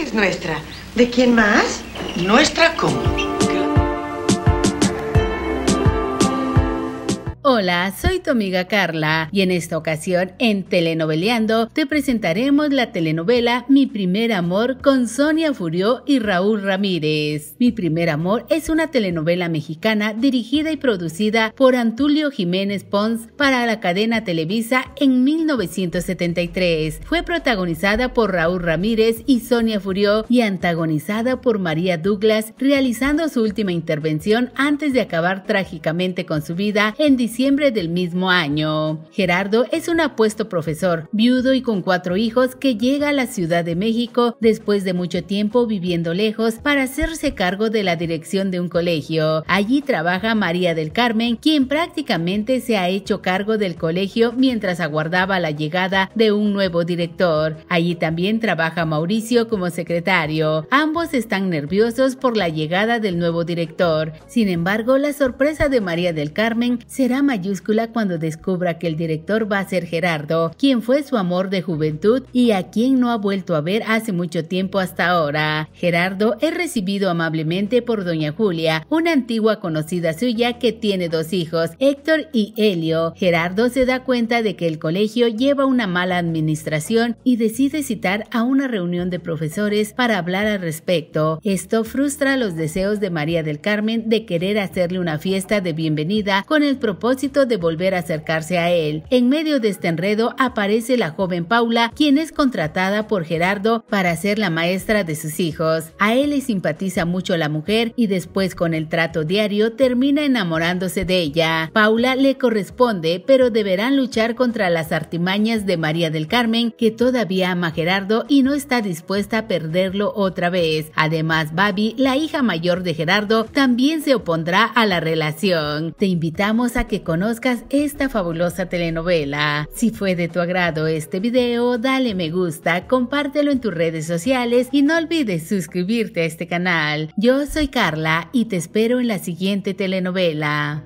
es nuestra. ¿De quién más? ¿Nuestra cómo? Hola, soy tu amiga Carla y en esta ocasión en Telenoveleando te presentaremos la telenovela Mi primer amor con Sonia Furió y Raúl Ramírez. Mi primer amor es una telenovela mexicana dirigida y producida por Antulio Jiménez Pons para la cadena Televisa en 1973. Fue protagonizada por Raúl Ramírez y Sonia Furió y antagonizada por María Douglas realizando su última intervención antes de acabar trágicamente con su vida en diciembre del mismo año. Gerardo es un apuesto profesor, viudo y con cuatro hijos que llega a la Ciudad de México después de mucho tiempo viviendo lejos para hacerse cargo de la dirección de un colegio. Allí trabaja María del Carmen, quien prácticamente se ha hecho cargo del colegio mientras aguardaba la llegada de un nuevo director. Allí también trabaja Mauricio como secretario. Ambos están nerviosos por la llegada del nuevo director. Sin embargo, la sorpresa de María del Carmen será mayúscula cuando descubra que el director va a ser Gerardo, quien fue su amor de juventud y a quien no ha vuelto a ver hace mucho tiempo hasta ahora. Gerardo es recibido amablemente por doña Julia, una antigua conocida suya que tiene dos hijos, Héctor y Helio. Gerardo se da cuenta de que el colegio lleva una mala administración y decide citar a una reunión de profesores para hablar al respecto. Esto frustra los deseos de María del Carmen de querer hacerle una fiesta de bienvenida con el propósito de volver a acercarse a él. En medio de este enredo aparece la joven Paula, quien es contratada por Gerardo para ser la maestra de sus hijos. A él le simpatiza mucho la mujer y después con el trato diario termina enamorándose de ella. Paula le corresponde, pero deberán luchar contra las artimañas de María del Carmen, que todavía ama a Gerardo y no está dispuesta a perderlo otra vez. Además, Babi, la hija mayor de Gerardo, también se opondrá a la relación. Te invitamos a que conozcas esta fabulosa telenovela. Si fue de tu agrado este video, dale me gusta, compártelo en tus redes sociales y no olvides suscribirte a este canal. Yo soy Carla y te espero en la siguiente telenovela.